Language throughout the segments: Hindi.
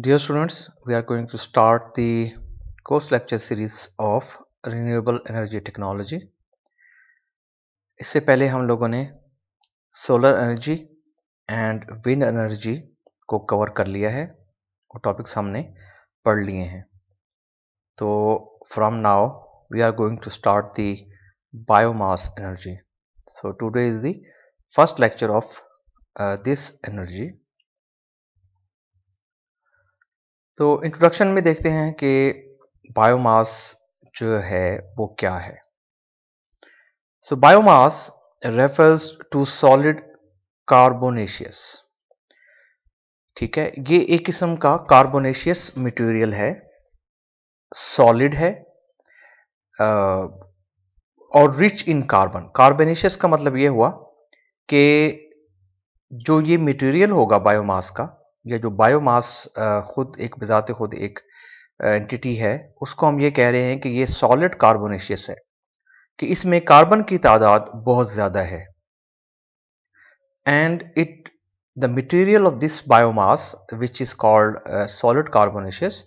Dear students, we are going to start the course lecture series of Renewable Energy Technology. इससे पहले हम लोगों ने solar energy and wind energy को कवर कर लिया है वो टॉपिक्स हमने पढ़ लिए हैं तो from now we are going to start the biomass energy. So today is the first lecture of uh, this energy तो इंट्रोडक्शन में देखते हैं कि बायोमास जो है वो क्या है so biomass refers to solid carbonaceous ठीक है ये एक किस्म का कार्बोनेशियस मटेरियल है सॉलिड है आ, और रिच इन कार्बन कार्बोनेशियस का मतलब ये हुआ कि जो ये मटेरियल होगा बायोमास का या जो बायोमास ख़ुद एक बज़ात ख़ुद एक एंटिटी है उसको हम ये कह रहे हैं कि ये सॉलिड कार्बोनेशियस है कि इसमें कार्बन की तादाद बहुत ज़्यादा है and it the material of this biomass which is called solid carbonaceous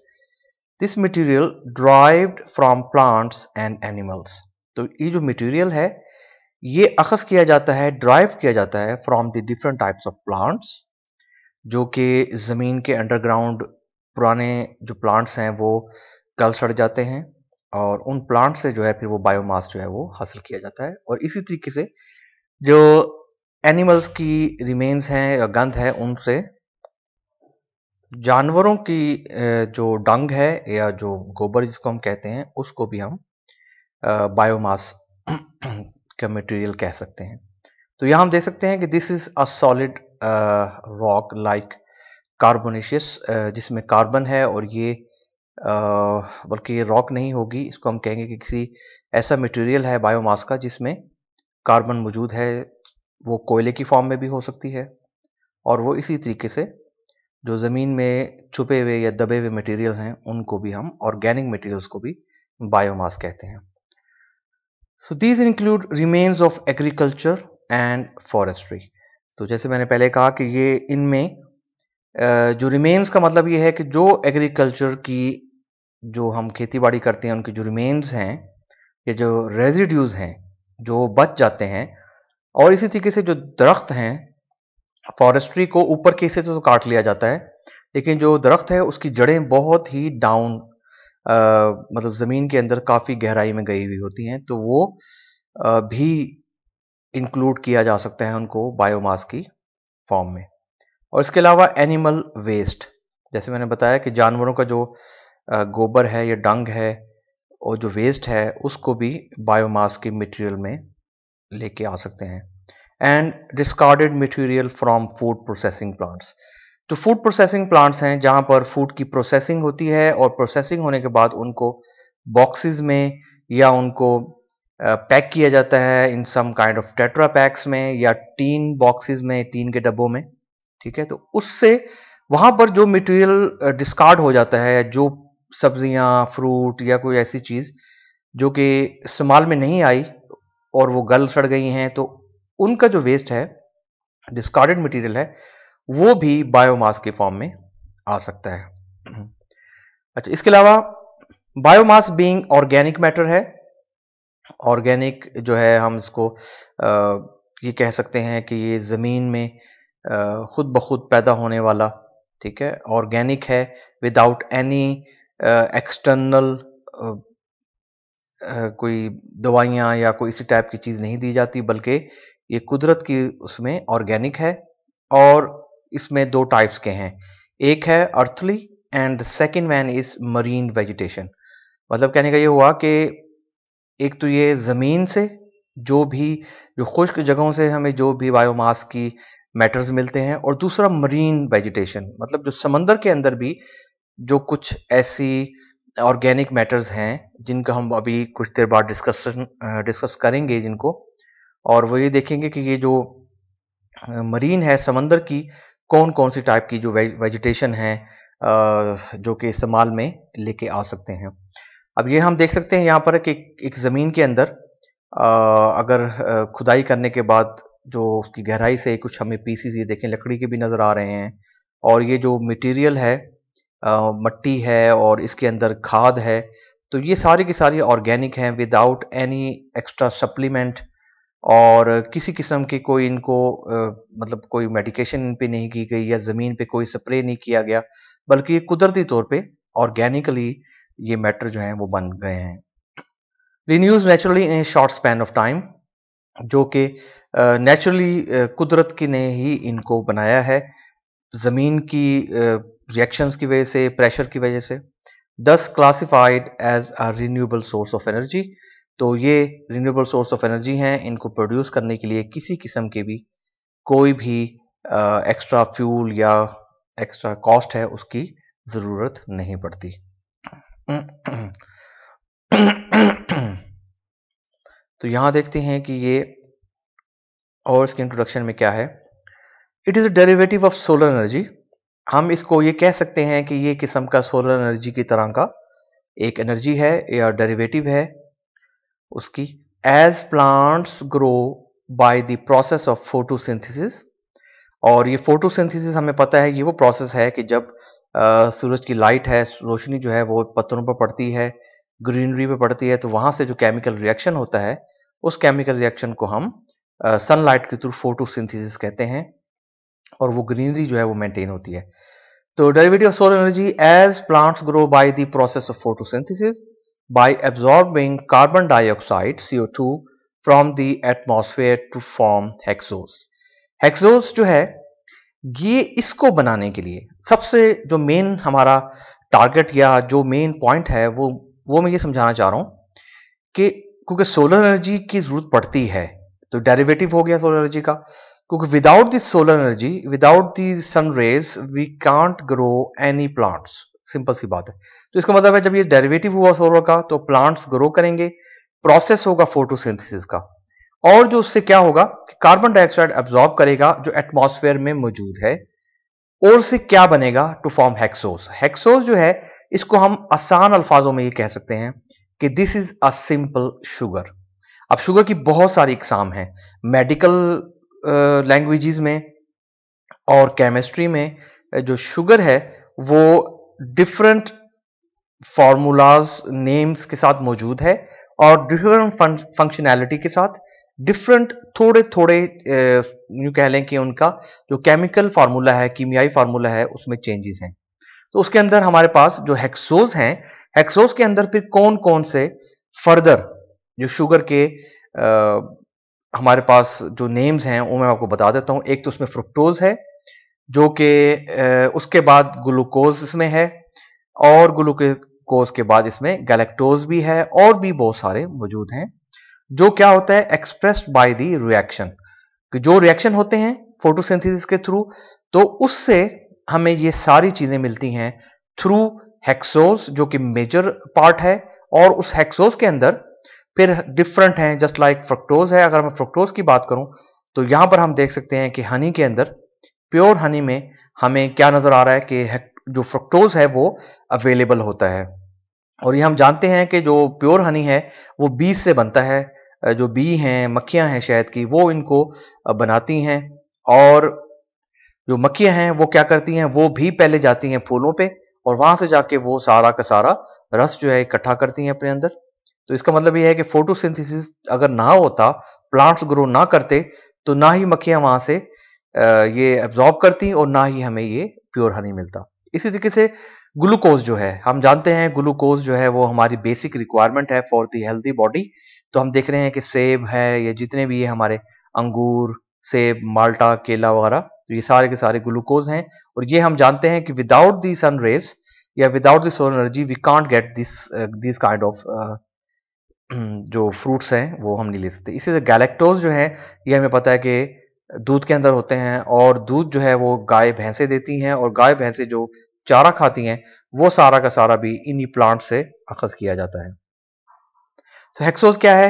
this material material from plants and animals तो ये जो मटेरियल है ये अखज किया जाता है ड्राइव किया जाता है from the different types of plants जो कि ज़मीन के अंडरग्राउंड पुराने जो प्लांट्स हैं वो कल सड़ जाते हैं और उन प्लांट से जो है फिर वो बायोमास जो है वो हासिल किया जाता है और इसी तरीके से जो एनिमल्स की रिमेन्स हैं या गंध है उनसे जानवरों की जो डंग है या जो गोबर जिसको हम कहते हैं उसको भी हम बायोमास का मटेरियल कह सकते हैं तो यहाँ हम देख सकते हैं कि this is a solid rock like carbonaceous जिसमें कार्बन है और ये बल्कि ये रॉक नहीं होगी इसको हम कहेंगे कि किसी ऐसा मटेरियल है बायोमास का जिसमें कार्बन मौजूद है वो कोयले की फॉर्म में भी हो सकती है और वो इसी तरीके से जो ज़मीन में छुपे हुए या दबे हुए मटेरियल हैं उनको भी हम ऑर्गेनिक मटेरियल्स को भी बायोमास कहते हैं so these include remains of agriculture and forestry तो जैसे मैंने पहले कहा कि ये इनमें जो रिमेन्स का मतलब ये है कि जो एग्रीकल्चर की जो हम खेतीबाड़ी करते हैं उनकी जो रिमेन्स हैं ये जो रेजिड्यूज़ हैं जो बच जाते हैं और इसी तरीके से जो दरख्त हैं फॉरेस्ट्री को ऊपर के हिस्से तो काट लिया जाता है लेकिन जो दरख्त है उसकी जड़ें बहुत ही डाउन मतलब ज़मीन के अंदर काफ़ी गहराई में गई हुई होती हैं तो वो आ, भी इंक्लूड किया जा सकता है उनको बायोमास की फॉर्म में और इसके अलावा एनिमल वेस्ट जैसे मैंने बताया कि जानवरों का जो गोबर है या डंग है और जो वेस्ट है उसको भी बायोमास के मटेरियल में लेके आ सकते हैं and discarded material from food processing plants तो फूड प्रोसेसिंग प्लांट्स हैं जहां पर फूड की प्रोसेसिंग होती है और प्रोसेसिंग होने के बाद उनको बॉक्सेस में या उनको पैक किया जाता है in some kind of tetra packs में या तीन बॉक्सेस में तीन के डब्बों में ठीक है तो उससे वहां पर जो मटेरियल डिस्कार्ड हो जाता है जो सब्जियां फ्रूट या कोई ऐसी चीज जो कि इस्तेमाल में नहीं आई और वो गल सड़ गई हैं तो उनका जो वेस्ट है डिस्कार्डेड मटेरियल है वो भी बायोमास के फॉर्म में आ सकता है अच्छा इसके अलावा बायोमास बीइंग ऑर्गेनिक मैटर है ऑर्गेनिक जो है हम इसको ये कह सकते हैं कि ये ज़मीन में ख़ुद ब खुद पैदा होने वाला ठीक है ऑर्गेनिक है विदाउट एनी एक्सटर्नल कोई दवाइयाँ या कोई इसी टाइप की चीज़ नहीं दी जाती बल्कि ये कुदरत की उसमें ऑर्गेनिक है और इसमें दो टाइप्स के हैं एक है earthly and second one is marine vegetation मतलब कहने का ये हुआ कि एक तो ये ज़मीन से जो भी जो खुश्क जगहों से हमें जो भी बायोमास की मैटर्स मिलते हैं और दूसरा मरीन वेजिटेशन मतलब जो समंदर के अंदर भी जो कुछ ऐसी ऑर्गेनिक मैटर्स हैं जिनका हम अभी कुछ देर बाद डिस्कशन डिस्कस करेंगे जिनको और वो ये देखेंगे कि ये जो मरीन है समंदर की कौन कौन सी टाइप की जो वेजिटेशन है जो कि इस्तेमाल में लेके आ सकते हैं अब ये हम देख सकते हैं यहाँ पर कि एक ज़मीन के अंदर आ, अगर खुदाई करने के बाद जो उसकी गहराई से कुछ हमें पीसीज ये देखें लकड़ी के भी नज़र आ रहे हैं और ये जो मटेरियल है मट्टी है और इसके अंदर खाद है तो ये सारी की सारी ऑर्गेनिक हैं विदाउट एनी एक्स्ट्रा सप्लीमेंट और किसी किस्म की कोई इनको आ, मतलब कोई मेडिकेशन इन पर नहीं की गई या ज़मीन पे कोई स्प्रे नहीं किया गया बल्कि ये कुदरती तौर पे ऑर्गेनिकली ये मैटर जो है वो बन गए हैं renews naturally in short span of time जो कि नेचुरली कुदरत की ने ही इनको बनाया है ज़मीन की रिएक्शंस की वजह से प्रेशर की वजह से thus classified as a renewable source of energy तो ये रिन्यूएबल सोर्स ऑफ एनर्जी हैं इनको प्रोड्यूस करने के लिए किसी किस्म के भी कोई भी एक्स्ट्रा फ्यूल या एक्स्ट्रा कॉस्ट है उसकी ज़रूरत नहीं पड़ती तो यहां देखते हैं कि ये और इसके इंट्रोडक्शन में क्या है it is a derivative of solar energy हम इसको ये कह सकते हैं कि ये किस्म का सोलर एनर्जी की तरह का एक एनर्जी है या डेरिवेटिव है उसकी as plants grow by the process of photosynthesis और ये फोटोसिंथेसिस हमें पता है ये वो प्रोसेस है कि जब सूरज की लाइट है रोशनी जो है वो पत्थरों पर पड़ती है ग्रीनरी पर पड़ती है तो वहां से जो केमिकल रिएक्शन होता है उस केमिकल रिएक्शन को हम सनलाइट के थ्रू फोटोसिंथेसिस कहते हैं और वो ग्रीनरी जो है वो मेंटेन होती है तो derivative of solar energy as plants grow by the process of photosynthesis absorbing carbon dioxide CO two from the atmosphere to form hexose hexose जो है ये इसको बनाने के लिए सबसे जो मेन हमारा टारगेट या जो मेन पॉइंट है वो वो मैं ये समझाना चाह रहा हूं कि क्योंकि सोलर एनर्जी की ज़रूरत पड़ती है तो डेरिवेटिव हो गया सोलर एनर्जी का क्योंकि without this solar energy without the sun rays we can't grow any plants simple सी बात है तो इसका मतलब है जब ये डेरिवेटिव हुआ सोलर का तो प्लांट्स ग्रो करेंगे प्रोसेस होगा फोटोसिंथेसिस का और जो उससे क्या होगा कि कार्बन डाइऑक्साइड एब्जॉर्ब करेगा जो एटमॉस्फेयर में मौजूद है और से क्या बनेगा टू फॉर्म हेक्सोस हेक्सोस जो है इसको हम आसान अल्फाजों में ये कह सकते हैं कि this is a simple sugar अब शुगर की बहुत सारी इकसाम हैं मेडिकल लैंग्वेजेस uh, में और केमिस्ट्री में uh, जो शुगर है वो डिफरेंट फॉर्मूलाज नेम्स के साथ मौजूद है और डिफरेंट फंक्शनैलिटी के साथ डिफरेंट थोड़े थोड़े यू कह लें कि उनका जो केमिकल फार्मूला है कीमियाई फार्मूला है उसमें चेंजेस हैं तो उसके अंदर हमारे पास जो हेक्सोज हैं हेक्सोज के अंदर फिर कौन कौन से फर्दर जो शुगर के आ, हमारे पास जो नेम्स हैं वो मैं आपको बता देता हूं एक तो उसमें फ्रुक्टोज है जो कि उसके बाद ग्लूकोज इसमें है और ग्लूकोज के बाद इसमें गैलेक्टोज भी है और भी बहुत सारे मौजूद हैं जो क्या होता है एक्सप्रेस बाय द रिएक्शन जो रिएक्शन होते हैं फोटोसिंथेसिस के थ्रू तो उससे हमें ये सारी चीजें मिलती हैं थ्रू हेक्सोज जो कि मेजर पार्ट है और उस हेक्सोज के अंदर फिर डिफरेंट हैं जस्ट लाइक फ्रक्टोज है अगर मैं फ्रक्टोज की बात करूं तो यहां पर हम देख सकते हैं कि हनी के अंदर प्योर हनी में हमें क्या नजर आ रहा है कि जो फ्रक्टोज है वो अवेलेबल होता है और ये हम जानते हैं कि जो प्योर हनी है वो बीज से बनता है जो बी हैं मक्खियाँ हैं शहद की वो इनको बनाती हैं और जो मक्खियाँ हैं वो क्या करती हैं वो भी पहले जाती हैं फूलों पे और वहाँ से जाके वो सारा का सारा रस जो है इकट्ठा करती हैं अपने अंदर तो इसका मतलब ये है कि फोटोसिंथेसिस अगर ना होता प्लांट्स ग्रो ना करते तो ना ही मक्खियाँ वहाँ से ये एब्जॉर्ब करती और ना ही हमें ये प्योर हनी मिलता इसी तरीके से ग्लूकोज जो है हम जानते हैं ग्लूकोज जो है वो हमारी बेसिक रिक्वायरमेंट है फॉर दी हेल्थी बॉडी तो हम देख रहे हैं कि सेब है या जितने भी ये हमारे अंगूर सेब माल्टा केला वगैरह तो ये सारे के सारे ग्लूकोज हैं और ये हम जानते हैं कि विदाउट दी सन रेज या without the solar energy we can't get this this kind of जो फ्रूट्स हैं वो हम नहीं ले सकते इसी से गैलेक्टोज जो है ये हमें पता है कि दूध के अंदर होते हैं और दूध जो है वो गाय भैंसे देती हैं और गाय भैंसे जो चारा खाती हैं वो सारा का सारा भी इन्हीं प्लांट से अखज किया जाता है तो हेक्सोज क्या है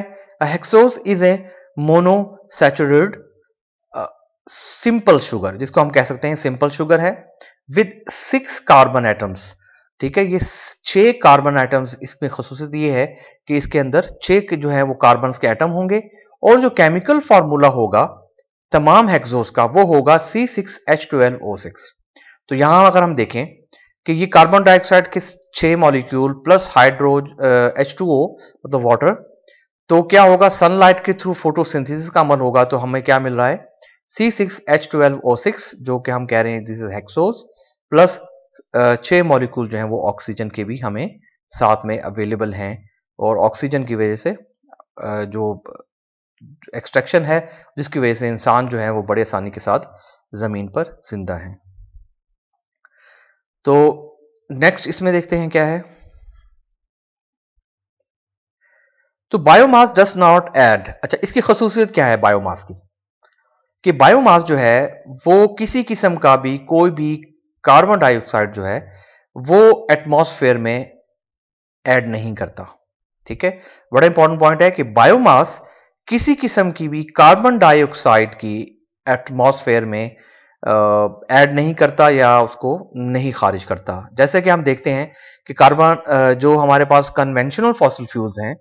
hexose is a monosaturated simple sugar जिसको हम कह सकते हैं सिंपल शुगर है विद सिक्स कार्बन एटम्स ठीक है ये छह कार्बन एटम्स इसमें खसूसियत ये है कि इसके अंदर छह जो है वो कार्बन के एटम होंगे और जो केमिकल फॉर्मूला होगा तमाम हेक्सोज का वो होगा C six H twelve O six तो यहां अगर हम देखें कि ये कार्बन डाइऑक्साइड के छह molecule plus hydro H two O मतलब वाटर तो क्या होगा सनलाइट के थ्रू फोटोसिंथेसिस का अमल होगा तो हमें क्या मिल रहा है C six H twelve O six जो कि हम कह रहे हैं दिस इज हेक्सोस प्लस छह मॉलिक्यूल जो है वो ऑक्सीजन के भी हमें साथ में अवेलेबल हैं और ऑक्सीजन की वजह से uh, जो एक्सट्रैक्शन है जिसकी वजह से इंसान जो है वो बड़े आसानी के साथ ज़मीन पर जिंदा हैं तो नेक्स्ट इसमें देखते हैं क्या है तो बायोमास डस नॉट एड अच्छा इसकी खसूसियत क्या है बायोमास की कि बायोमास जो है वो किसी किस्म का भी कोई भी कार्बन डाइऑक्साइड जो है वो एटमॉस्फेयर में ऐड नहीं करता ठीक है बड़ा इंपॉर्टेंट पॉइंट है कि बायोमास किसी किस्म की भी कार्बन डाइऑक्साइड की एटमॉस्फेयर में ऐड नहीं करता या उसको नहीं खारिज करता जैसे कि हम देखते हैं कि कार्बन जो हमारे पास कन्वेंशनल फॉसिल फ्यूल्स हैं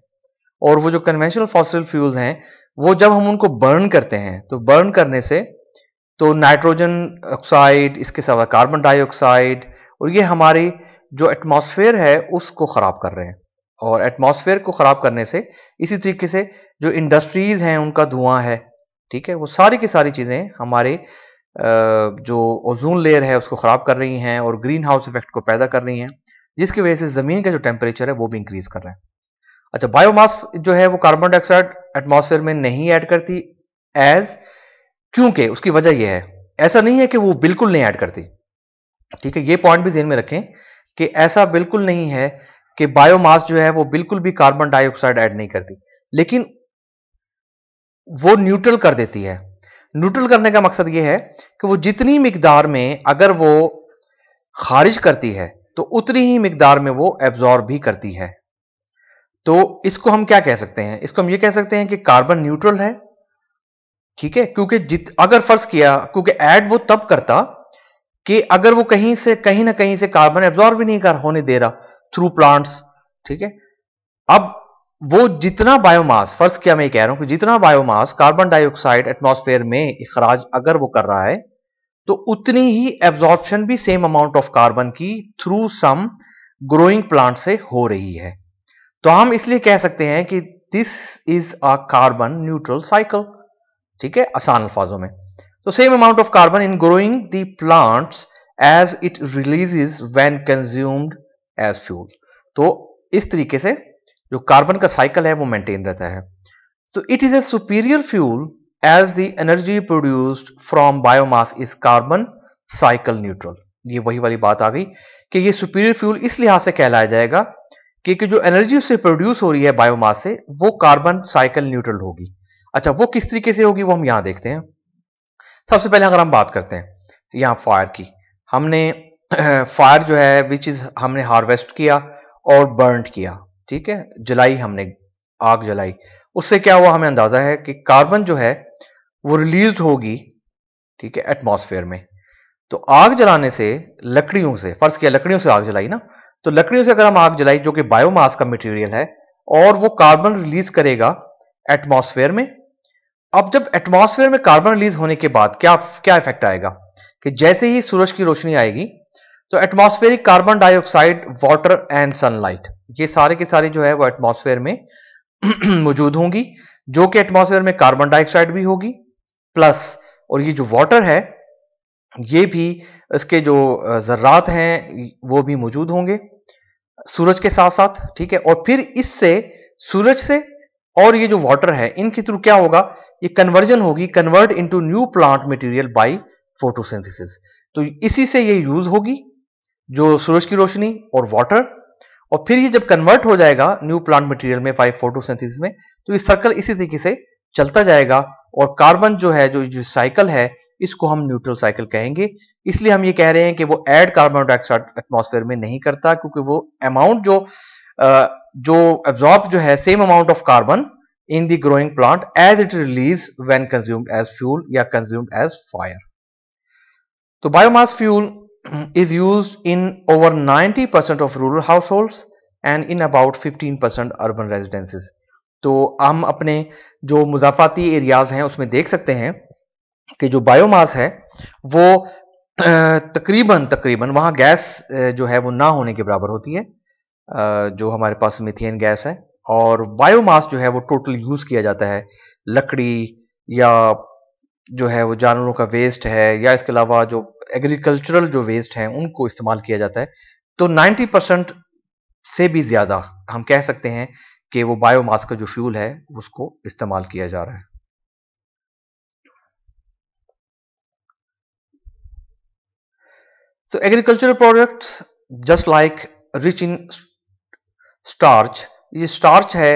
और वो जो कन्वेंशनल फॉसिल फ्यूल्स हैं वो जब हम उनको बर्न करते हैं तो बर्न करने से तो नाइट्रोजन ऑक्साइड इसके सिवा कार्बन डाइऑक्साइड और ये हमारी जो एटमॉस्फेयर है उसको ख़राब कर रहे हैं और एटमॉस्फेयर को ख़राब करने से इसी तरीके से जो इंडस्ट्रीज़ हैं उनका धुआं है ठीक है वो सारी की सारी चीज़ें हमारे जो ओजोन लेयर है उसको ख़राब कर रही हैं और ग्रीन हाउस इफेक्ट को पैदा कर रही हैं जिसकी वजह से ज़मीन का जो टेम्परेचर है वो भी इंक्रीज़ कर रहे हैं अच्छा बायोमास जो है वो कार्बन डाइऑक्साइड एटमोसफेयर में नहीं ऐड करती एज क्योंकि उसकी वजह यह है ऐसा नहीं है कि वो बिल्कुल नहीं ऐड करती ठीक है ये पॉइंट भी जेन में रखें कि ऐसा बिल्कुल नहीं है कि बायोमास जो है वो बिल्कुल भी कार्बन डाइऑक्साइड ऐड नहीं करती लेकिन वो न्यूट्रल कर देती है न्यूट्रल करने का मकसद यह है कि वो जितनी मिकदार में अगर वो खारिज करती है तो उतनी ही मिकदार में वो एब्जॉर्ब भी करती है तो इसको हम क्या कह सकते हैं इसको हम ये कह सकते हैं कि कार्बन न्यूट्रल है ठीक है क्योंकि जित अगर फर्ज किया क्योंकि ऐड वो तब करता कि अगर वो कहीं से कहीं ना कहीं से कार्बन एब्जॉर्ब भी नहीं कर होने दे रहा थ्रू प्लांट्स ठीक है अब वो जितना बायोमास फर्स्ट क्या मैं कह रहा हूं कि जितना बायोमास कार्बन डाइऑक्साइड एटमोसफेयर में इखराज अगर वो कर रहा है तो उतनी ही एब्जॉर्प्शन भी सेम अमाउंट ऑफ कार्बन की थ्रू सम ग्रोइंग प्लांट से हो रही है तो हम इसलिए कह सकते हैं कि this is a carbon neutral cycle ठीक है आसान अल्फाजों में तो same amount of carbon in growing the plants as it release when consumed as fuel तो इस तरीके से जो कार्बन का साइकिल है वो मेंटेन रहता है so it is a superior fuel as the energy produced from biomass is carbon cycle neutral ये वही वाली बात आ गई कि ये सुपीरियर फ्यूल इस लिहाज से कहलाया जाएगा क्योंकि जो एनर्जी उससे प्रोड्यूस हो रही है बायोमास से वो कार्बन साइकिल न्यूट्रल होगी अच्छा वो किस तरीके से होगी वो हम यहां देखते हैं सबसे पहले अगर हम बात करते हैं यहां फायर की हमने फायर जो है विच इज हमने हार्वेस्ट किया और बर्न किया ठीक है जलाई हमने आग जलाई उससे क्या हुआ हमें अंदाजा है कि कार्बन जो है वो रिलीज होगी ठीक है एटमोसफेयर में तो आग जलाने से लकड़ियों से फर्ज किया लकड़ियों से आग जलाई ना तो लकड़ियों से अगर हम आग जलाई जो कि बायोमास का मटेरियल है और वो कार्बन रिलीज करेगा एटमॉस्फेयर में अब जब एटमॉस्फेयर में कार्बन रिलीज होने के बाद क्या क्या इफेक्ट आएगा कि जैसे ही सूरज की रोशनी आएगी तो atmospheric carbon dioxide water and sunlight ये सारे के सारे जो है वो एटमॉस्फेयर में मौजूद होंगी जो कि एटमॉस्फेयर में कार्बन डाइऑक्साइड भी होगी प्लस और ये जो वाटर है ये भी इसके जो जर्रात हैं वो भी मौजूद होंगे सूरज के साथ साथ ठीक है और फिर इससे सूरज से और ये जो वाटर है इनके थ्रू क्या होगा ये कन्वर्जन होगी convert into new plant material by photosynthesis तो इसी से ये यूज होगी जो सूरज की रोशनी और वाटर और फिर ये जब कन्वर्ट हो जाएगा न्यू प्लांट मटेरियल में फाइव फोटोसिंथेसिस में तो ये सर्कल इसी तरीके से चलता जाएगा और कार्बन जो है जो, जो साइकिल है इसको हम न्यूट्रल साइकिल कहेंगे इसलिए हम ये कह रहे हैं कि वो एड कार्बन डाइऑक्साइड एटमोसफेयर में नहीं करता क्योंकि वो अमाउंट जो जो एब्जॉर्ब जो है same amount of carbon in the growing plant as it release when consumed as fuel या कंज्यूम्ड एज फायर तो biomass fuel is used in over 90% of rural households and in about 15% urban residences तो हम अपने जो मुजाफाती एरियाज हैं उसमें देख सकते हैं कि जो बायोमास है वो तकरीबन तकरीबन वहाँ गैस जो है वो ना होने के बराबर होती है जो हमारे पास मिथेन गैस है और बायोमास जो है वो टोटल यूज़ किया जाता है लकड़ी या जो है वो जानवरों का वेस्ट है या इसके अलावा जो एग्रीकल्चरल जो वेस्ट है उनको इस्तेमाल किया जाता है तो 90 परसेंट से भी ज़्यादा हम कह सकते हैं कि वो बायोमास का जो फ्यूल है उसको इस्तेमाल किया जा रहा है तो agricultural products just like rich in starch ये स्टार्च है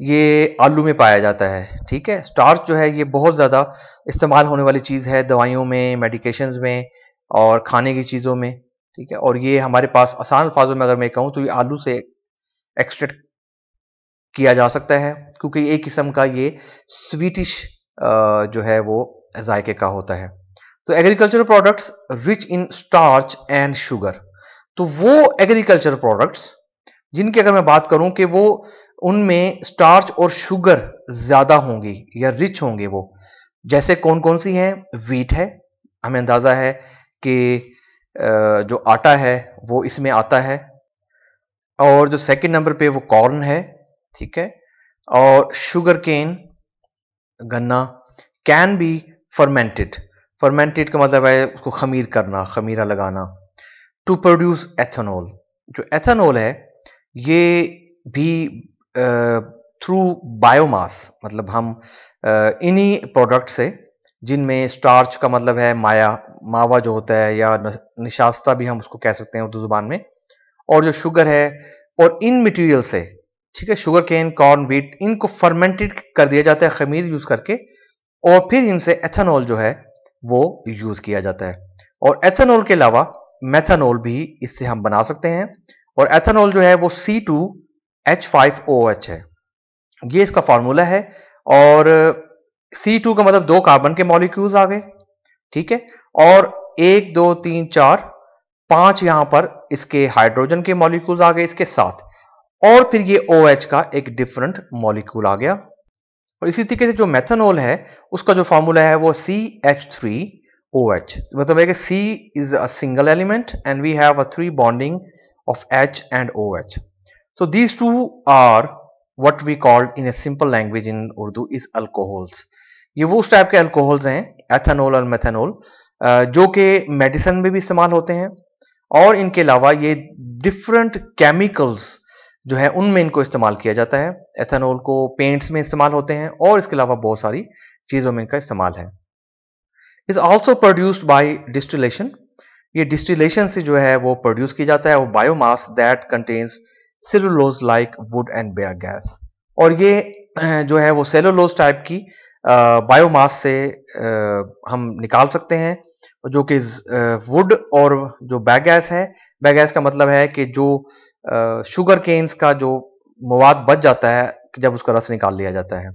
ये आलू में पाया जाता है ठीक है स्टार्च जो है ये बहुत ज़्यादा इस्तेमाल होने वाली चीज़ है दवाइयों में मेडिकेशंस में और खाने की चीज़ों में ठीक है और ये हमारे पास आसान अल्फाजों में अगर मैं कहूँ तो ये आलू से एक्सट्रैक्ट किया जा सकता है क्योंकि एक किस्म का ये स्वीटिश जो है वो जायके का होता है तो agriculture products rich in starch and sugar तो वो एग्रीकल्चर प्रोडक्ट्स जिनकी अगर मैं बात करूं कि वो उनमें स्टार्च और शुगर ज़्यादा होंगी या रिच होंगे वो जैसे कौन कौन सी हैं वीट है हमें अंदाज़ा है कि जो आटा है वो इसमें आता है और जो सेकंड नंबर पे वो कॉर्न है ठीक है और शुगर केन गन्ना कैन बी फर्मेंटेड फर्मेंटेड का मतलब है उसको खमीर करना खमीरा लगाना टू प्रोड्यूस एथेनॉल जो एथेनॉल है ये भी थ्रू बायोमास मतलब हम इन्हीं प्रोडक्ट से जिनमें स्टार्च का मतलब है माया मावा जो होता है या निशास्ता भी हम उसको कह सकते हैं उर्दू ज़ुबान में और जो शुगर है और इन मटेरियल से ठीक है शुगर केन कॉर्न बीट इनको फर्मेंटेड कर दिया जाता है खमीर यूज़ करके और फिर इनसे एथेनॉल जो है वो यूज़ किया जाता है और एथेनॉल के अलावा मैथानॉल भी इससे हम बना सकते हैं और एथेनॉल जो है वो C two H five O H है ये इसका फॉर्मूला है और सी टू का मतलब दो कार्बन के मॉलिक्यूल्स आ गए ठीक है और एक दो तीन चार पांच यहां पर इसके हाइड्रोजन के मॉलिक्यूल्स आ गए इसके साथ और फिर ये ओ OH का एक डिफरेंट मॉलिक्यूल आ गया और इसी तरीके से जो मेथनॉल है उसका जो फॉर्मूला है वो C H three O H मतलब C is a single element and we have a three bonding of H and OH. So these two are what we call in a simple language in Urdu is alcohols. ये वो उस टाइप के अल्कोहल्स हैं एथेनॉल और मेथेनॉल जो कि मेडिसिन में भी इस्तेमाल होते हैं और इनके अलावा ये डिफरेंट केमिकल्स जो है उनमें इनको इस्तेमाल किया जाता है एथेनॉल को पेंट्स में इस्तेमाल होते हैं और इसके अलावा बहुत सारी चीज़ों में इनका इस्तेमाल है is also produced by distillation ये डिस्टिलेशन से जो है वो प्रोड्यूस किया जाता है वो biomass that contains cellulose like wood and bagasse और ये जो है वो सेलोलोज टाइप की बायोमास से हम निकाल सकते हैं जो कि वुड और जो बैगैस है बैगैस का मतलब है कि जो शुगर केन्स का जो मवाद बच जाता है जब उसका रस निकाल लिया जाता है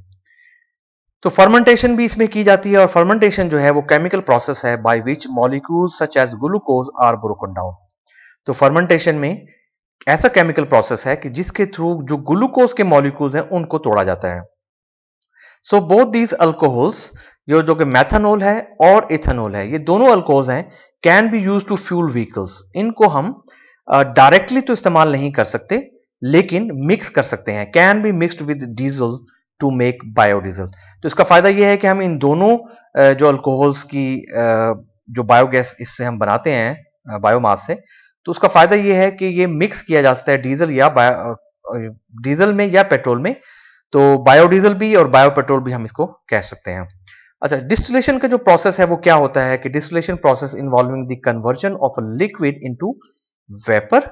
तो फर्मेंटेशन भी इसमें की जाती है और फर्मेंटेशन जो है वो केमिकल प्रोसेस है by which molecule such as glucose are broken down तो फर्मेंटेशन में ऐसा केमिकल प्रोसेस है कि जिसके थ्रू जो ग्लूकोज के मॉलिक्यूल्स हैं उनको तोड़ा जाता है सो बोथ दीज अल्कोहल्स जो जो कि मैथनोल है और इथेनोल है ये दोनों अल्कोहल्स हैं can be use to fuel vehicles इनको हम डायरेक्टली uh, तो इस्तेमाल नहीं कर सकते लेकिन मिक्स कर सकते हैं can be mixed with diesel to make biodiesel तो इसका फ़ायदा यह है कि हम इन दोनों जो अल्कोहल्स की जो बायोगैस इससे हम बनाते हैं बायोमास से तो उसका फ़ायदा यह है कि ये मिक्स किया जा सकता है डीजल या डीजल में या पेट्रोल में तो बायोडीजल भी और बायो पेट्रोल भी हम इसको कह सकते हैं अच्छा डिस्टिलेशन का जो प्रोसेस है वो क्या होता है कि distillation process involving the conversion of a liquid into vapour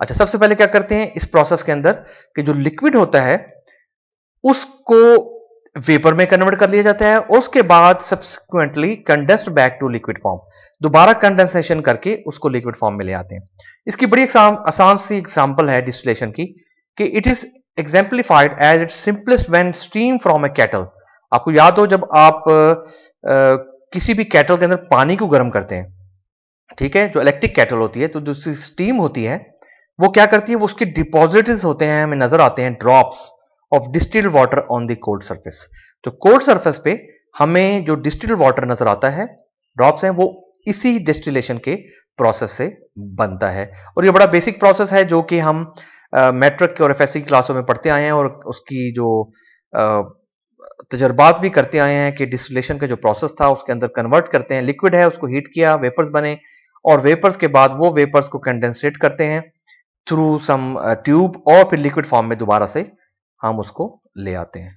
अच्छा सबसे पहले क्या करते हैं इस प्रोसेस के अंदर कि जो लिक्विड होता है उसको वेपर में कन्वर्ट कर लिया जाता है उसके बाद subsequently condensed back to liquid form दोबारा कंडेंसेशन करके उसको लिक्विड फॉर्म में ले आते हैं इसकी बड़ी आसान सी एग्जाम्पल है डिस्टिलेशन की कि it is exemplified as it simplest when steam from a kettle आपको याद हो जब आप आ, किसी भी कैटल के अंदर पानी को गर्म करते हैं ठीक है जो इलेक्ट्रिक कैटल होती है तो जो स्टीम होती है वो क्या करती है वो उसके डिपॉजिट होते हैं हमें नजर आते हैं drops of distil water on the cold surface तो कोल्ड सर्फेस पे हमें जो डिस्टिल वाटर नजर आता है ड्रॉप्स हैं वो इसी डिस्टिलेशन के प्रोसेस से बनता है और ये बड़ा बेसिक प्रोसेस है जो कि हम मैट्रिक uh, और एफ की क्लासों में पढ़ते आए हैं और उसकी जो uh, तजर्बात भी करते आए हैं कि डिस्टिलेशन का जो प्रोसेस था उसके अंदर कन्वर्ट करते हैं लिक्विड है उसको हीट किया वेपर्स बने और वेपर्स के बाद वो वेपर्स को कंडेंसेट करते हैं थ्रू सम ट्यूब और फिर लिक्विड फॉर्म में दोबारा से हम उसको ले आते हैं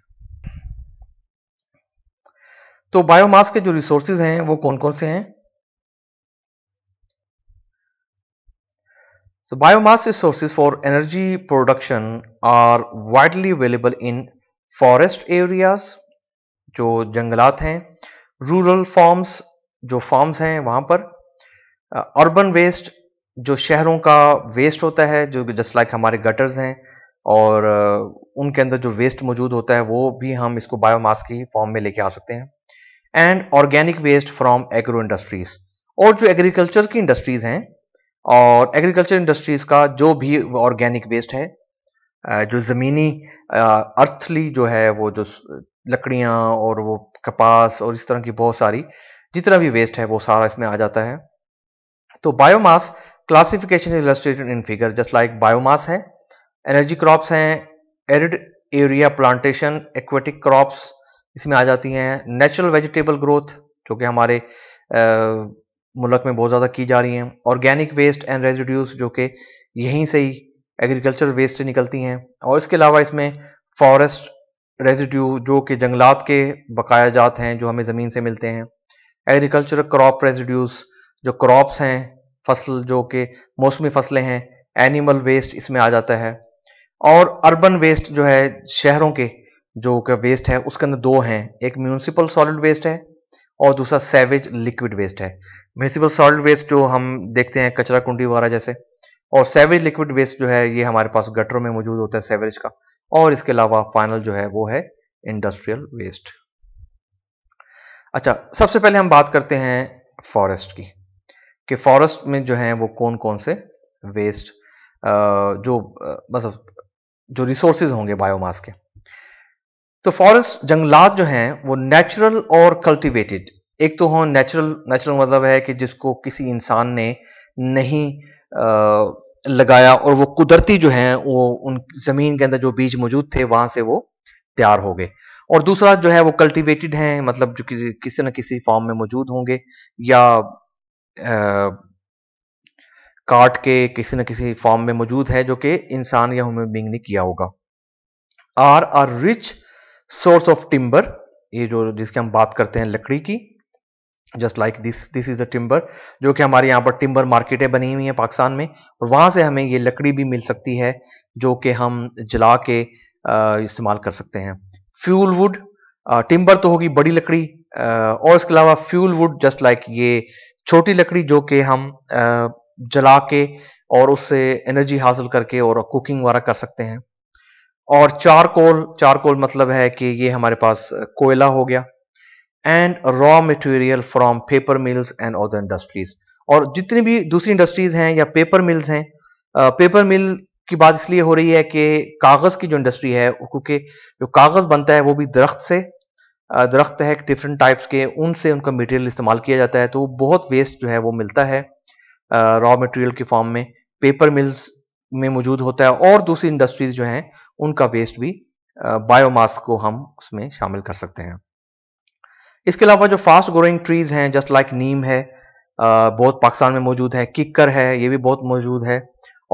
तो बायोमास के जो रिसोर्सेज हैं वो कौन कौन से हैं so biomass resources for energy production are widely available in forest areas जो जंगलात हैं रूरल फॉर्म्स जो फॉर्म्स हैं वहां पर अर्बन uh, वेस्ट जो शहरों का वेस्ट होता है जो जस्ट लाइक हमारे गटर्स हैं और उनके अंदर जो वेस्ट मौजूद होता है वो भी हम इसको बायोमास की फॉर्म में लेके आ सकते हैं and organic waste from agro industries और जो एग्रीकल्चर की इंडस्ट्रीज हैं और एग्रीकल्चर इंडस्ट्रीज का जो भी ऑर्गेनिक वेस्ट है जो ज़मीनी अर्थली जो है वो जो लकड़ियाँ और वो कपास और इस तरह की बहुत सारी जितना भी वेस्ट है वो सारा इसमें आ जाता है तो biomass classification illustrated in figure just like biomass है एनर्जी क्रॉप्स हैं arid area plantation aquatic crops इसमें आ जाती हैं नेचुरल वेजिटेबल ग्रोथ जो कि हमारे मुल्क में बहुत ज़्यादा की जा रही हैं ऑर्गेनिक वेस्ट एंड रेजिड्यूज जो कि यहीं से ही एग्रीकल्चर वेस्ट से निकलती हैं और इसके अलावा इसमें फॉरेस्ट रेजिड्यू जो कि जंगलात के बकाया जात हैं जो हमें ज़मीन से मिलते हैं एग्रीकल्चर क्रॉप रेजिड्यूज जो क्रॉप्स हैं फसल जो कि मौसमी फसलें हैं एनिमल वेस्ट इसमें आ जाता है और अर्बन वेस्ट जो है शहरों के जो का वेस्ट है उसके अंदर दो हैं एक म्यूनसिपल सॉलिड वेस्ट है और दूसरा सेवेज लिक्विड वेस्ट है म्यूनसिपल सॉलिड वेस्ट जो हम देखते हैं कचरा कुंडी वगैरह जैसे और सैवेज लिक्विड वेस्ट जो है ये हमारे पास गटरों में मौजूद होता है सैवेज का और इसके अलावा फाइनल जो है वो है इंडस्ट्रियल वेस्ट अच्छा सबसे पहले हम बात करते हैं फॉरेस्ट की कि फॉरेस्ट में जो है वो कौन कौन से वेस्ट जो मतलब जो रिसोर्सेज होंगे बायोमास के तो फॉरेस्ट जंगलात जो हैं वो नेचुरल और कल्टीवेटेड एक तो हों नेचुरल नेचुरल मतलब है कि जिसको किसी इंसान ने नहीं आ, लगाया और वो कुदरती जो हैं वो उन ज़मीन के अंदर जो बीज मौजूद थे वहां से वो तैयार हो गए और दूसरा जो है वो कल्टीवेटेड हैं मतलब जो किसी किसी न किसी फॉर्म में मौजूद होंगे या आ, काट के किसी न किसी फॉर्म में मौजूद है जो कि इंसान या ह्यूमन बींग ने किया होगा are are rich source of timber ये जो जिसकी हम बात करते हैं लकड़ी की just like this this is the timber जो कि हमारे यहाँ पर टिम्बर मार्केटें बनी हुई हैं पाकिस्तान में और वहां से हमें ये लकड़ी भी मिल सकती है जो कि हम जला के इस्तेमाल कर सकते हैं फ्यूल वुड टिम्बर तो होगी बड़ी लकड़ी आ, और इसके अलावा फ्यूल वुड जस्ट लाइक ये छोटी लकड़ी जो कि हम जला के और उससे एनर्जी हासिल करके और कुकिंग वगैरह कर सकते हैं और चारकोल चारकोल मतलब है कि ये हमारे पास कोयला हो गया and raw material from paper mills and other industries और जितनी भी दूसरी इंडस्ट्रीज हैं या पेपर मिल्स हैं पेपर मिल की बात इसलिए हो रही है कि कागज़ की जो इंडस्ट्री है क्योंकि जो कागज़ बनता है वो भी दरख्त से दरख्त है डिफरेंट टाइप्स के उनसे उनका मटेरियल इस्तेमाल किया जाता है तो बहुत वेस्ट जो है वो मिलता है रॉ मटेरियल के फॉर्म में पेपर मिल्स में मौजूद होता है और दूसरी इंडस्ट्रीज जो हैं उनका वेस्ट भी बायोमास को हम उसमें शामिल कर सकते हैं इसके अलावा जो फास्ट ग्रोइंग ट्रीज हैं जस्ट लाइक नीम है बहुत पाकिस्तान में मौजूद है किकर है ये भी बहुत मौजूद है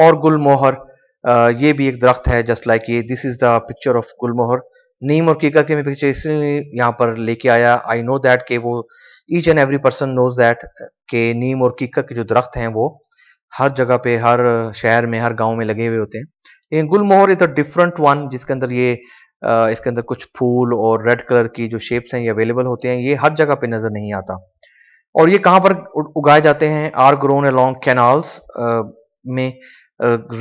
और गुलमोहर ये भी एक दरख्त है जस्ट लाइक ये this is the picture of gulmohar neem और किकर के मैं पिक्चर इसलिए यहाँ पर लेके आया आई नो दैट के वो each and every person knows that के नीम और कीकर के जो दरख्त हैं वो हर जगह पे हर शहर में हर गांव में लगे हुए होते हैं लेकिन gulmohar is a different one जिसके अंदर ये इसके अंदर कुछ फूल और रेड कलर की जो शेप्स हैं ये अवेलेबल होते हैं ये हर जगह पे नजर नहीं आता और ये कहाँ पर उगाए जाते हैं आर ग्रोन अलॉन्ग कैनाल्स में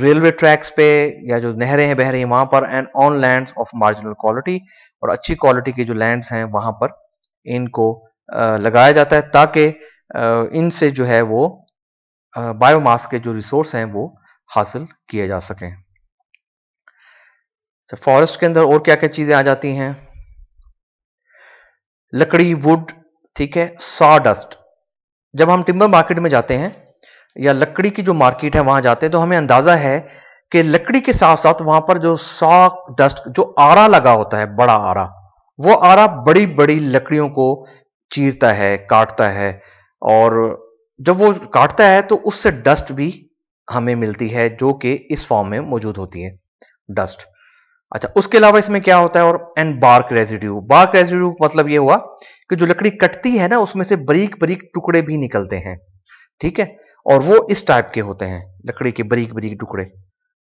रेलवे ट्रैक्स पे या जो नहरें हैं बह रही हैं वहां पर and on lands of marginal quality और अच्छी क्वालिटी के जो लैंड्स हैं वहां पर इनको लगाया जाता है ताकि इनसे जो है वो बायोमास के जो रिसोर्स हैं वो हासिल किए जा सकें तो फॉरेस्ट के अंदर और क्या क्या चीज़ें आ जाती हैं लकड़ी वुड ठीक है सॉ डस्ट जब हम टिम्बर मार्केट में जाते हैं या लकड़ी की जो मार्केट है वहां जाते हैं तो हमें अंदाज़ा है कि लकड़ी के साथ साथ वहां पर जो सॉ डस्ट जो आरा लगा होता है बड़ा आरा वो आरा बड़ी बड़ी लकड़ियों को चीरता है काटता है और जब वो काटता है तो उससे डस्ट भी हमें मिलती है जो कि इस फॉर्म में मौजूद होती है डस्ट अच्छा उसके अलावा इसमें क्या होता है और and bark residue bark residue मतलब ये हुआ कि जो लकड़ी कटती है ना उसमें से बरीक बरीक टुकड़े भी निकलते हैं ठीक है और वो इस टाइप के होते हैं लकड़ी के बरीक बरीक टुकड़े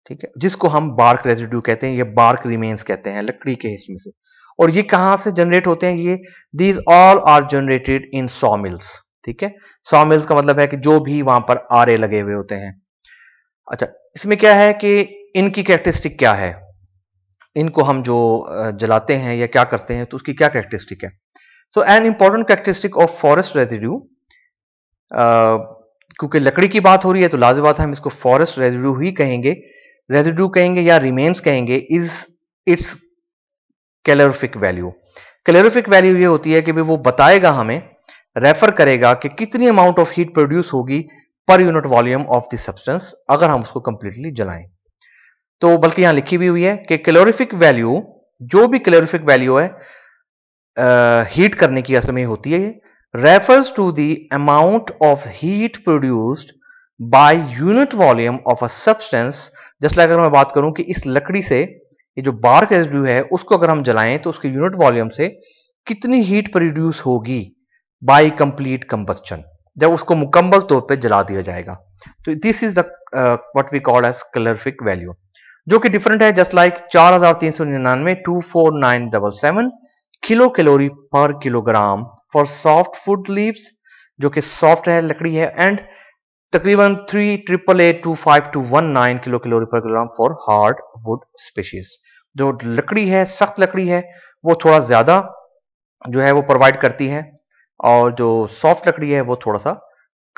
ठीक है जिसको हम बार्क रेजिड्यू कहते हैं या बार्क रिमेन्स कहते हैं लकड़ी के हिस्से से और ये कहां से जनरेट होते हैं ये these all are generated in saw mills ठीक है सॉ मिल्स का मतलब है कि जो भी वहां पर आरे लगे हुए होते हैं अच्छा इसमें क्या है कि इनकी कैरेक्टरिस्टिक क्या है इनको हम जो जलाते हैं या क्या करते हैं तो उसकी क्या कैरेक्टरिस्टिक है so an important characteristic of forest residue क्योंकि लकड़ी की बात हो रही है तो लाजमी बात है हम इसको फॉरेस्ट रेजिड्यू ही कहेंगे रेजिड्यू कहेंगे या रिमेन्स कहेंगे is its calorific value calorific value ये होती है कि भी वो बताएगा हमें रेफर करेगा कि कितनी अमाउंट ऑफ हीट प्रोड्यूस होगी per unit volume of the substance अगर हम उसको कंप्लीटली जलाएं तो बल्कि यहां लिखी भी हुई है कि कैलोरिफिक वैल्यू जो भी कैलोरिफिक वैल्यू है हीट uh, करने की असर में होती है refers to the amount of heat produced by unit volume of a substance just like अगर मैं बात करूं कि इस लकड़ी से ये जो बार्क रेजिड्यू है उसको अगर हम जलाएं तो उसके यूनिट वॉल्यूम से कितनी हीट प्रोड्यूस होगी बाय कंप्लीट कंबस्टन जब उसको मुकम्मल तौर पे जला दिया जाएगा तो this is the what we call as calorific value जो कि डिफरेंट है जस्ट लाइक चार हजार तीन सौ निन्यानवे two four nine double seven kilo calorie per kilogram for soft food leaves जो कि सॉफ्ट है लकड़ी है एंड तकरीबन three triple eight two five two one nine kilo calorie per kilogram for hard wood species जो लकड़ी है सख्त लकड़ी है वो थोड़ा ज़्यादा जो है वो प्रोवाइड करती है और जो सॉफ्ट लकड़ी है वो थोड़ा सा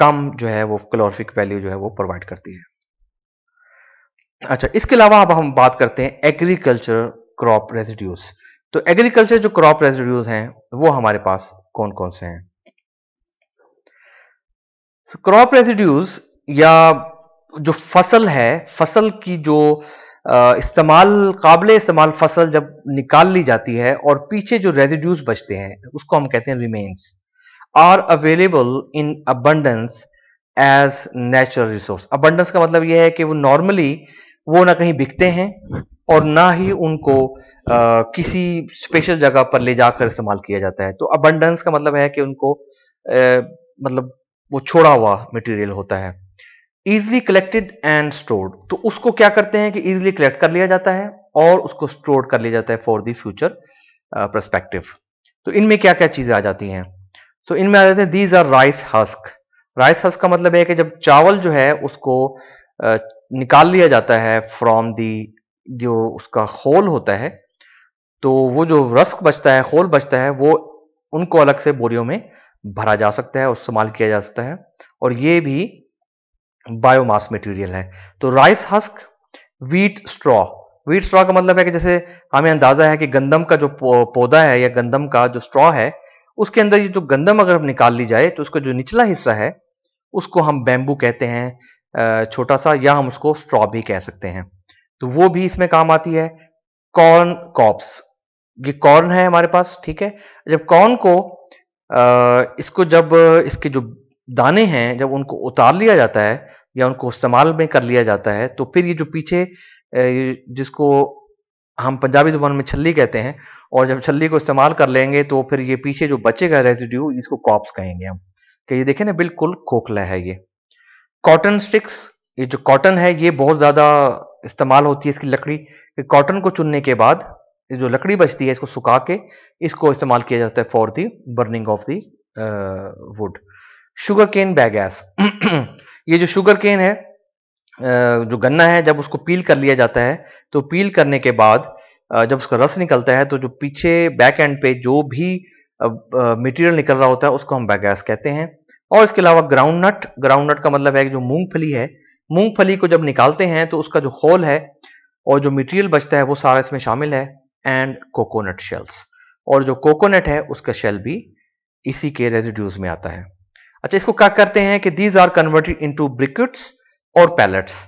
कम जो है वो क्लोरफिक वैल्यू जो है वो प्रोवाइड करती है अच्छा इसके अलावा अब हम बात करते हैं एग्रीकल्चर क्रॉप रेजिड्यूस तो एग्रीकल्चर जो क्रॉप रेजिड्यूज हैं वो हमारे पास कौन कौन से हैं क्रॉप रेजिड्यूज या जो फसल है फसल की जो uh, इस्तेमाल काबिल इस्तेमाल फसल जब निकाल ली जाती है और पीछे जो रेजिड्यूज बचते हैं उसको हम कहते हैं remains are available in abundance as natural resource abundance का मतलब यह है कि वो नॉर्मली वो ना कहीं बिकते हैं और ना ही उनको आ, uh, किसी स्पेशल जगह पर ले जाकर इस्तेमाल किया जाता है तो अबंडेंस का मतलब है कि उनको आ, uh, मतलब वो छोड़ा हुआ मटेरियल होता है इजिली कलेक्टेड एंड स्टोर्ड तो उसको क्या करते हैं कि इजिली कलेक्ट कर लिया जाता है और उसको स्टोर कर लिया जाता है फॉर द फ्यूचर परस्पेक्टिव तो इनमें क्या क्या चीज़ें आ जाती हैं तो so, इनमें आ जाते हैं these are rice husk rice husk का मतलब है कि जब चावल जो है उसको uh, निकाल लिया जाता है फ्रॉम दी जो उसका खोल होता है तो वो जो रस्क बचता है खोल बचता है वो उनको अलग से बोरियों में भरा जा सकता है और इस्तेमाल किया जा सकता है और ये भी बायोमास मटेरियल है तो rice husk wheat straw wheat straw का मतलब है कि जैसे हमें अंदाजा है कि गंदम का जो पौधा है या गंदम का जो स्ट्रॉ है उसके अंदर ये जो गंदम अगर निकाल ली जाए तो उसका जो निचला हिस्सा है उसको हम बैम्बू कहते हैं छोटा सा या हम उसको स्ट्रॉ भी कह सकते हैं तो वो भी इसमें काम आती है कॉर्न कॉप्स ये कॉर्न है हमारे पास ठीक है जब कॉर्न को इसको जब इसके जो दाने हैं जब उनको उतार लिया जाता है या उनको इस्तेमाल में कर लिया जाता है तो फिर ये जो पीछे जिसको हम पंजाबी जुबान में छल्ली कहते हैं और जब छल्ली को इस्तेमाल कर लेंगे तो फिर ये पीछे जो बचेगा रेजिड्यू इसको कॉप्स कहेंगे हम कि ये देखें ना बिल्कुल खोखला है ये कॉटन स्टिक्स ये जो कॉटन है ये बहुत ज़्यादा इस्तेमाल होती है इसकी लकड़ी कॉटन को चुनने के बाद जो लकड़ी बचती है इसको सुखा के इसको इस्तेमाल किया जाता है for the burning of the wood sugar cane bagasse ये जो शुगर केन है uh, जो गन्ना है जब उसको पील कर लिया जाता है तो पील करने के बाद uh, जब उसका रस निकलता है तो जो पीछे बैक एंड पे जो भी मटेरियल uh, निकल रहा होता है उसको हम बैगैस कहते हैं और इसके अलावा ग्राउंड नट ग्राउंड नट का मतलब है कि जो मूंगफली है मूंगफली को जब निकालते हैं तो उसका जो होल है और जो मटेरियल बचता है वो सारा इसमें शामिल है एंड कोकोनट शेल्स और जो कोकोनट है उसका शेल भी इसी के रेजिड्यूज में आता है अच्छा इसको क्या करते हैं कि these are converted into briquettes और पैलेट्स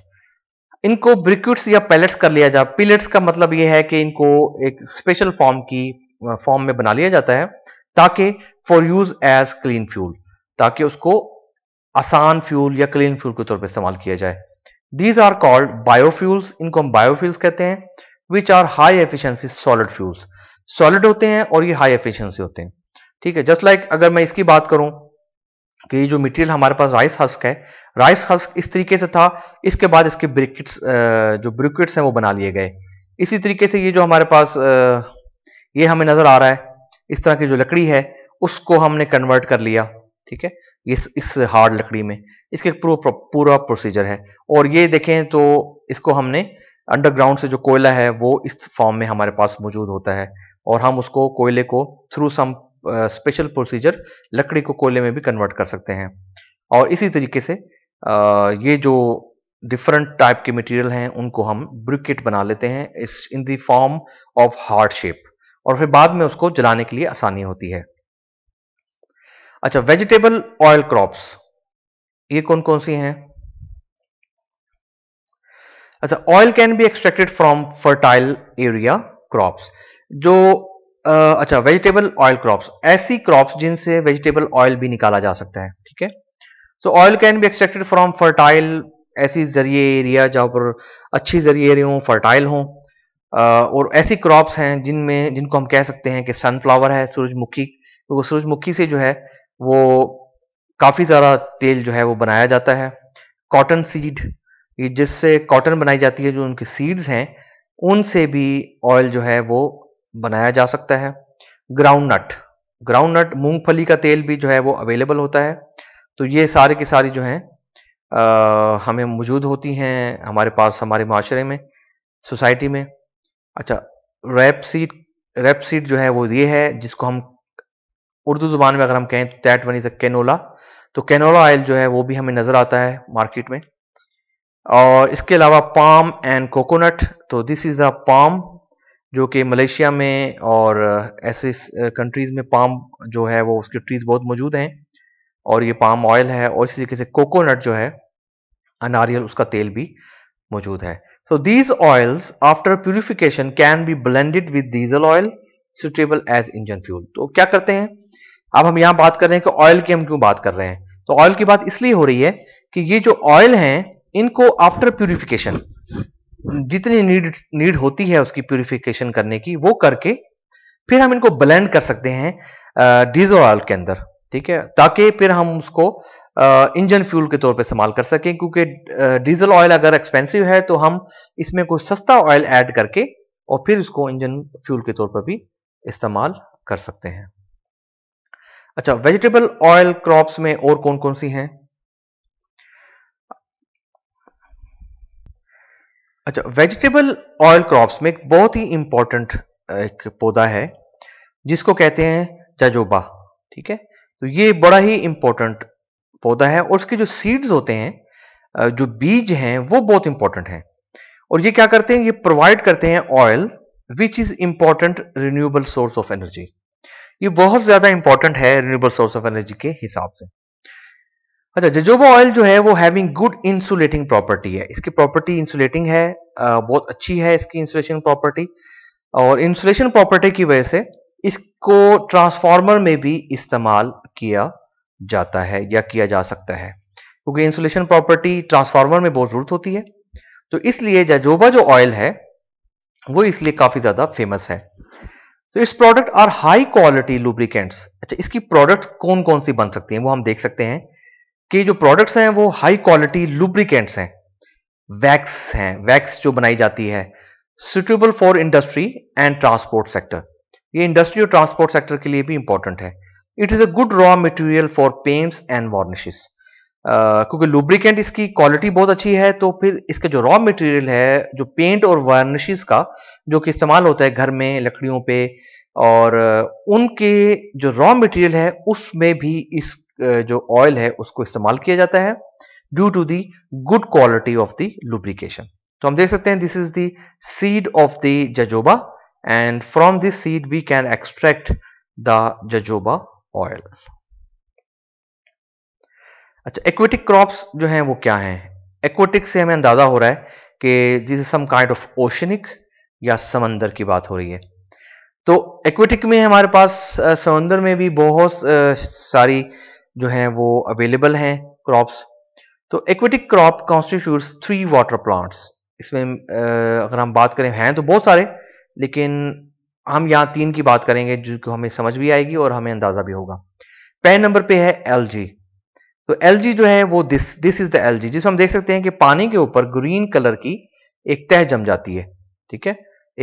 इनको ब्रिक्यूट्स या पैलेट्स कर लिया जाए पिलेट्स का मतलब यह है कि इनको एक स्पेशल फॉर्म की फॉर्म में बना लिया जाता है ताकि for use as clean fuel ताकि उसको आसान फ्यूल या क्लीन फ्यूल के तौर पर इस्तेमाल किया जाए दीज आर कॉल्ड बायोफ्यूल्स इनको हम बायोफ्यूल्स कहते हैं which are high efficiency solid fuels solid होते हैं और ये हाई एफिशिएंसी होते हैं ठीक है जस्ट लाइक like अगर मैं इसकी बात करूं कि जो मटेरियल हमारे पास राइस हस्क है राइस हस्क इस तरीके से था इसके बाद इसके ब्रिकेट्स जो ब्रिकेट्स हैं वो बना लिए गए इसी तरीके से ये जो हमारे पास ये हमें नजर आ रहा है इस तरह की जो लकड़ी है उसको हमने कन्वर्ट कर लिया ठीक है इस इस हार्ड लकड़ी में इसके पूरा पूरा प्रोसीजर है और ये देखें तो इसको हमने अंडरग्राउंड से जो कोयला है वो इस फॉर्म में हमारे पास मौजूद होता है और हम उसको कोयले को थ्रू सम स्पेशल प्रोसीजर लकड़ी को कोयले में भी कन्वर्ट कर सकते हैं और इसी तरीके से आ, uh, ये जो डिफरेंट टाइप के मटेरियल हैं उनको हम ब्रिकेट बना लेते हैं इस in the form of hard shape और फिर बाद में उसको जलाने के लिए आसानी होती है अच्छा वेजिटेबल ऑयल क्रॉप्स ये कौन कौन सी हैं अच्छा oil can be extracted from fertile area crops जो आ, अच्छा वेजिटेबल ऑयल क्रॉप्स ऐसी क्रॉप्स जिनसे वेजिटेबल ऑयल भी निकाला जा सकता है ठीक है so oil can be extracted from fertile ऐसी जरिए एरिया जहाँ पर अच्छी जरिए एरिया हों फर्टाइल हों और ऐसी क्रॉप्स हैं जिनमें जिनको हम कह सकते हैं कि सनफ्लावर है सूरजमुखी क्योंकि सूरजमुखी से जो है वो काफ़ी ज़्यादा तेल जो है वो बनाया जाता है कॉटन सीड जिससे कॉटन बनाई जाती है जो उनके सीड्स हैं उनसे भी ऑयल जो है वो बनाया जा सकता है ग्राउंड नट ग्राउंड नट मूंगफली का तेल भी जो है वो अवेलेबल होता है तो ये सारे की सारी जो हैं हमें मौजूद होती हैं हमारे पास हमारे माशरे में सोसाइटी में अच्छा रैप सीड रैप सीड जो है वो ये है जिसको हम उर्दू ज़ुबान में अगर हम कहें तो दैट बनी तक कैनोला तो कैनोला ऑयल जो है वो भी हमें नज़र आता है मार्केट में और इसके अलावा पाम एंड कोकोनट तो दिस इज़ अ पाम जो कि मलेशिया में और ऐसे कंट्रीज़ में पाम जो है वो उसके ट्रीज बहुत मौजूद हैं और ये पाम ऑयल है और इसी तरीके से कोकोनट जो है नारियल उसका तेल भी मौजूद है so these oils after purification can be blended with diesel oil suitable as engine fuel तो क्या करते हैं अब हम यहाँ बात कर रहे हैं कि ऑयल की हम क्यों बात कर रहे हैं तो ऑयल की बात इसलिए हो रही है कि ये जो ऑयल हैं इनको आफ्टर प्यूरिफिकेशन जितनी नीड नीड होती है उसकी प्यूरिफिकेशन करने की वो करके फिर हम इनको ब्लेंड कर सकते हैं डीजल ऑयल के अंदर ठीक है ताकि फिर हम उसको इंजन फ्यूल के तौर पे इस्तेमाल कर सकें क्योंकि डीजल ऑयल अगर एक्सपेंसिव है तो हम इसमें कोई सस्ता ऑयल ऐड करके और फिर इसको इंजन फ्यूल के तौर पर भी इस्तेमाल कर सकते हैं अच्छा वेजिटेबल ऑयल क्रॉप्स में और कौन कौन सी हैं अच्छा वेजिटेबल ऑयल क्रॉप्स में एक बहुत ही इंपॉर्टेंट एक पौधा है जिसको कहते हैं जाजोबा ठीक है तो ये बड़ा ही इंपॉर्टेंट पौधा है और उसके जो सीड्स होते हैं जो बीज हैं वो बहुत इंपॉर्टेंट हैं और ये क्या करते हैं ये प्रोवाइड करते हैं oil which is important renewable source of energy ये बहुत ज्यादा इंपॉर्टेंट है रिन्यूएबल सोर्स ऑफ एनर्जी के हिसाब से अच्छा जजोबा ऑयल जो है वो हैविंग गुड इंसुलेटिंग प्रॉपर्टी है इसकी प्रॉपर्टी इंसुलेटिंग है बहुत अच्छी है इसकी इंसुलेशन प्रॉपर्टी और इंसुलेशन प्रॉपर्टी की वजह से इसको ट्रांसफार्मर में भी इस्तेमाल किया जाता है या किया जा सकता है क्योंकि इंसुलेशन प्रॉपर्टी ट्रांसफार्मर में बहुत जरूरत होती है तो इसलिए जजोबा जो ऑयल है वो इसलिए काफी ज्यादा फेमस है तो इस product are high quality lubricants अच्छा इसकी प्रोडक्ट कौन कौन सी बन सकती हैं वो हम देख सकते हैं कि जो प्रोडक्ट्स हैं वो हाई क्वालिटी लुब्रिकेंट्स हैं वैक्स हैं वैक्स जो बनाई जाती है suitable for industry and transport sector ये इंडस्ट्री और ट्रांसपोर्ट सेक्टर के लिए भी इंपॉर्टेंट है it is a good raw material for paints and varnishes क्योंकि लुब्रिकेंट इसकी क्वालिटी बहुत अच्छी है तो फिर इसका जो रॉ मटेरियल है जो पेंट और वार्निशेस का जो कि इस्तेमाल होता है घर में लकड़ियों पे और उनके जो रॉ मटेरियल है उसमें भी इस जो ऑयल है उसको इस्तेमाल किया जाता है due to the good quality of the lubrication तो हम देख सकते हैं this is seed of the jojoba and from this seed we can extract the jojoba oil अच्छा एक्वेटिक क्रॉप्स जो हैं वो क्या हैं एक्वेटिक से हमें अंदाजा हो रहा है कि this is some kind of oceanic या समंदर की बात हो रही है तो एक्वेटिक में हमारे पास समंदर में भी बहुत सारी जो है वो अवेलेबल हैं क्रॉप्स तो aquatic crop constitutes three water plants इसमें अगर हम बात करें हैं तो बहुत सारे लेकिन हम यहाँ तीन की बात करेंगे जो हमें समझ भी आएगी और हमें अंदाज़ा भी होगा पहले नंबर पे है एलजी तो एलजी जो है वो this this is the algae जिसमें हम देख सकते हैं कि पानी के ऊपर ग्रीन कलर की एक तह जम जाती है ठीक है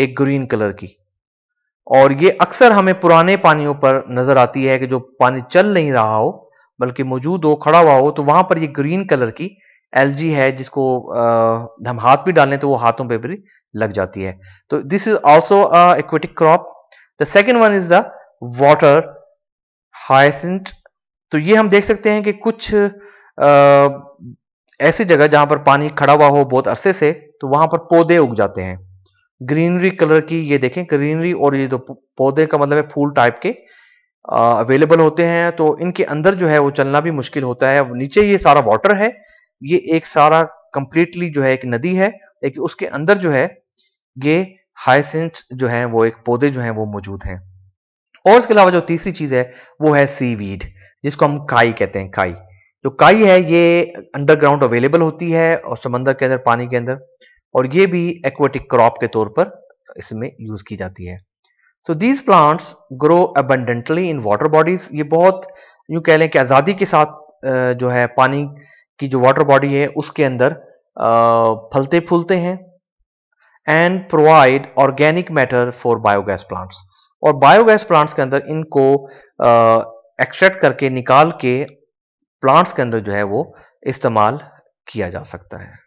एक ग्रीन कलर की और ये अक्सर हमें पुराने पानियों पर नजर आती है कि जो पानी चल नहीं रहा हो बल्कि मौजूद हो खड़ा हुआ हो तो वहां पर ये ग्रीन कलर की एल है जिसको आ, हम हाथ भी डालें तो वो हाथों पे भी लग जाती है तो this is also aquatic crop the second one is the water hyacinth तो ये हम देख सकते हैं कि कुछ आ, ऐसी जगह जहां पर पानी खड़ा हुआ हो बहुत अरसे से तो वहां पर पौधे उग जाते हैं ग्रीनरी कलर की ये देखें ग्रीनरी और ये जो तो पौधे का मतलब है फूल टाइप के अवेलेबल होते हैं तो इनके अंदर जो है वो चलना भी मुश्किल होता है नीचे ये सारा वाटर है ये एक सारा कंप्लीटली जो है एक नदी है लेकिन उसके अंदर जो है ये हाइसेंट जो है वो एक पौधे जो है वो मौजूद हैं और इसके अलावा जो तीसरी चीज है वो है सीवीड जिसको हम काई कहते हैं काई जो तो काई है ये अंडरग्राउंड अवेलेबल होती है और समंदर के अंदर पानी के अंदर और ये भी एक्वेटिक क्रॉप के तौर पर इसमें यूज की जाती है so these plants grow abundantly in water bodies ये बहुत यू कह लें कि आज़ादी के साथ जो है पानी की जो वाटर बॉडी है उसके अंदर फलते फूलते हैं and provide organic matter for biogas plants और बायोगैस प्लांट्स के अंदर इनको एक्सट्रैक्ट करके निकाल के प्लांट्स के अंदर जो है वो इस्तेमाल किया जा सकता है